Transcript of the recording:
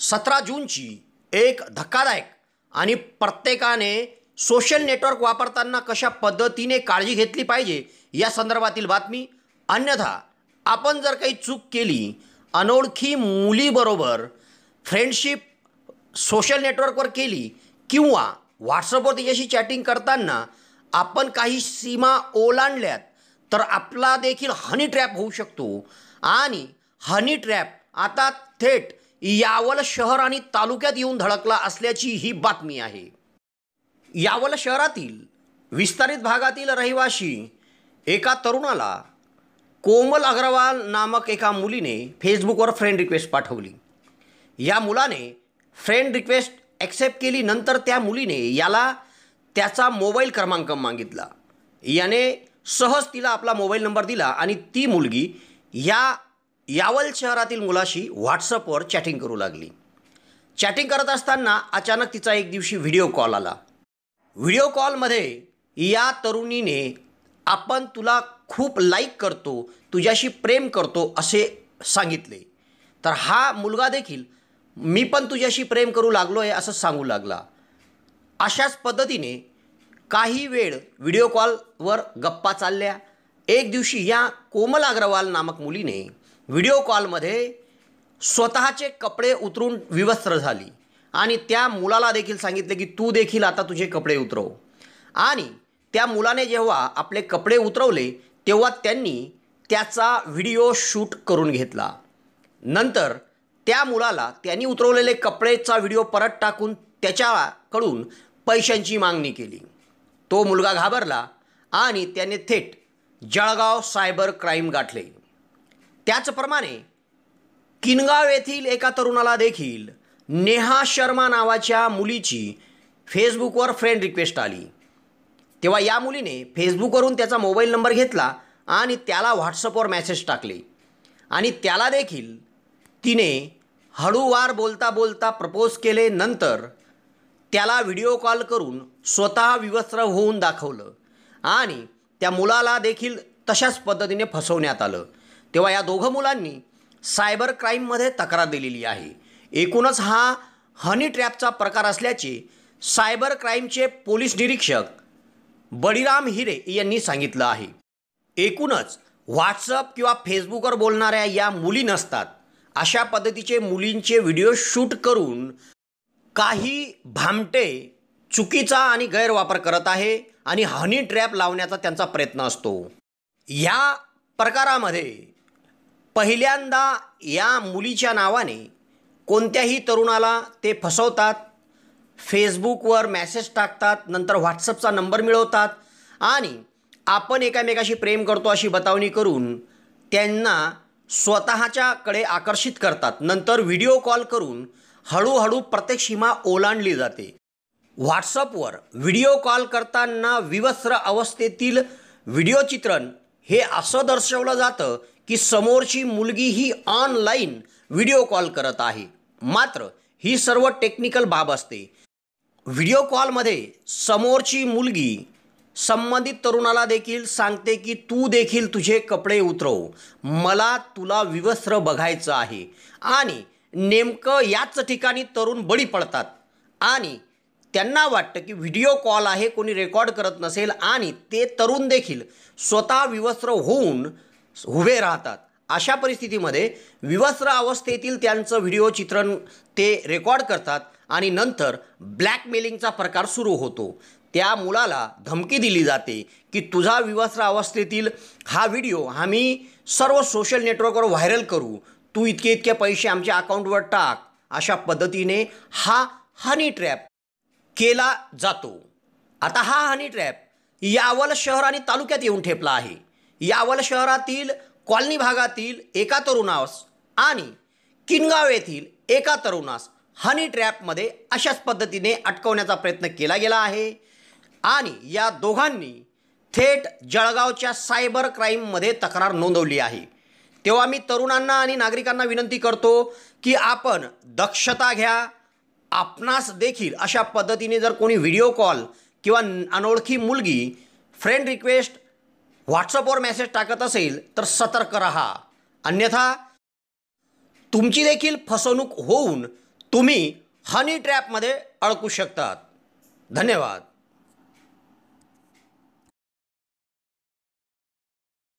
सतरा जूनची एक धक्कादायक आणि प्रत्येकाने सोशल नेटवर्क वापरताना कशा पद्धतीने काळजी घेतली पाहिजे या संदर्भातील बातमी अन्यथा आपण जर काही चूक केली अनोळखी मुलीबरोबर फ्रेंडशिप सोशल नेटवर्कवर केली किंवा व्हॉट्सअपवर तिच्याशी चॅटिंग करताना आपण काही सीमा ओलांडल्यात तर आपला देखील हनी ट्रॅप होऊ शकतो आणि हनी ट्रॅप आता थेट यावल शहर आणि तालुक्यात येऊन धडकला असल्याची ही बातमी आहे यावल शहरातील विस्तारित भागातील रहिवाशी एका तरुणाला कोमल अग्रवाल नामक एका मुलीने फेसबुकवर फ्रेंड रिक्वेस्ट पाठवली या मुलाने फ्रेंड रिक्वेस्ट ॲक्सेप्ट केली नंतर त्या मुलीने याला त्याचा मोबाईल क्रमांक मागितला याने सहज तिला आपला मोबाईल नंबर दिला आणि ती मुलगी या यावल शहरातील मुलाशी व्हॉट्सअपवर चॅटिंग करू लागली चॅटिंग करत असताना अचानक तिचा एक दिवशी व्हिडिओ कॉल आला व्हिडिओ कॉलमध्ये या तरुणीने आपण तुला खूप लाईक करतो तुझ्याशी प्रेम करतो असे सांगितले तर हा मुलगा देखील मी पण तुझ्याशी प्रेम करू लागलो आहे असं सांगू लागला अशाच पद्धतीने काही वेळ व्हिडिओ कॉलवर गप्पा चालल्या एक दिवशी या कोमल अग्रवाल नामक मुलीने व्हिडिओ कॉलमध्ये स्वतःचे कपडे उतरून विवस्त्र झाली आणि त्या मुलाला देखील सांगितले की तू देखील आता तुझे कपडे उतरव आणि त्या मुलाने जेव्हा आपले कपडे उतरवले तेव्हा त्यांनी त्याचा व्हिडिओ शूट करून घेतला नंतर त्या मुलाला त्यांनी उतरवलेले कपडेचा व्हिडिओ परत टाकून त्याच्याकडून पैशांची मागणी केली तो मुलगा घाबरला आणि त्याने थेट जळगाव सायबर क्राईम गाठले त्याचप्रमाणे किनगाव येथील एका तरुणाला देखील नेहा शर्मा नावाच्या मुलीची फेसबुकवर फ्रेंड रिक्वेस्ट आली तेव्हा या मुलीने फेसबुकवरून त्याचा मोबाईल नंबर घेतला आणि त्याला व्हॉट्सअपवर मॅसेज टाकले आणि त्याला देखील तिने हळूवार बोलता बोलता प्रपोज केले नंतर त्याला व्हिडिओ कॉल करून स्वतः विवस्त्र होऊन दाखवलं आणि त्या मुलाला देखील तशाच पद्धतीने फसवण्यात आलं तेव्हा या दोघं मुलांनी सायबर क्राईममध्ये तक्रार दिलेली आहे एकूणच हा हनी ट्रॅपचा प्रकार असल्याचे सायबर क्राईमचे पोलीस निरीक्षक बळीराम हिरे यांनी सांगितलं आहे एकूणच व्हॉट्सअप किंवा फेसबुकवर बोलणाऱ्या या मुली नसतात अशा पद्धतीचे मुलींचे व्हिडिओ शूट करून काही भामटे चुकीचा आणि गैरवापर करत आहे आणि हनी ट्रॅप लावण्याचा त्यांचा प्रयत्न असतो या प्रकारामध्ये पहिल्यांदा या मुलीच्या नावाने कोणत्याही तरुणाला ते फसवतात फेसबुकवर मॅसेज टाकतात नंतर व्हॉट्सअपचा नंबर मिळवतात आणि आपण एकामेकाशी प्रेम करतो अशी बतावणी करून त्यांना स्वतःच्याकडे आकर्षित करतात नंतर व्हिडिओ कॉल करून हळूहळू प्रत्येक सीमा ओलांडली जाते व्हॉट्सअपवर व्हिडिओ कॉल करताना विवस्त्र अवस्थेतील व्हिडिओ चित्रण हे असं दर्शवलं जातं की समोरची मुलगी ही ऑनलाईन व्हिडिओ कॉल करत आहे मात्र ही सर्व टेक्निकल बाब असते व्हिडिओ कॉलमध्ये समोरची मुलगी संबंधित तरुणाला देखील सांगते की तू देखील तुझे कपडे उतरव मला तुला विवस्त्र बघायचं आहे आणि नेमकं याच ठिकाणी तरुण बळी पडतात आणि त्यांना वाटतं की व्हिडिओ कॉल आहे कोणी रेकॉर्ड करत नसेल आणि ते तरुण देखील स्वतः विवस्त्र होऊन उभे राहतात अशा परिस्थितीमध्ये विवस्त्र अवस्थेतील त्यांचं व्हिडिओ चित्रण ते रेकॉर्ड करतात आणि नंतर ब्लॅकमेलिंगचा प्रकार सुरू होतो त्या मुलाला धमकी दिली जाते की तुझा विवस्त्र अवस्थेतील हा व्हिडिओ आम्ही सर्व सोशल नेटवर्कवर व्हायरल करू तू इतके इतके पैसे आमच्या अकाउंटवर टाक अशा पद्धतीने हा हनी ट्रॅप केला जातो आता हा हनी ट्रॅप यावल शहर आणि तालुक्यात येऊन ठेपला आहे यावल शहरातील कॉलनी भागातील एका तरुणास आणि किनगाव येथील एका तरुणास हनी ट्रॅपमध्ये अशाच पद्धतीने अटकवण्याचा प्रयत्न केला गेला आहे आणि या दोघांनी थेट जळगावच्या सायबर क्राईममध्ये तक्रार नोंदवली आहे तेव्हा मी तरुणांना आणि नागरिकांना विनंती करतो की आपण दक्षता घ्या आपणास देखील अशा पद्धतीने जर कोणी व्हिडिओ कॉल किंवा अनोळखी मुलगी फ्रेंड रिक्वेस्ट व्हॉट्सअपवर मेसेज टाकत असेल तर सतर्क रहा अन्यथा तुमची देखील फसवणूक होऊन तुम्ही हनी ट्रॅपमध्ये अडकू शकतात धन्यवाद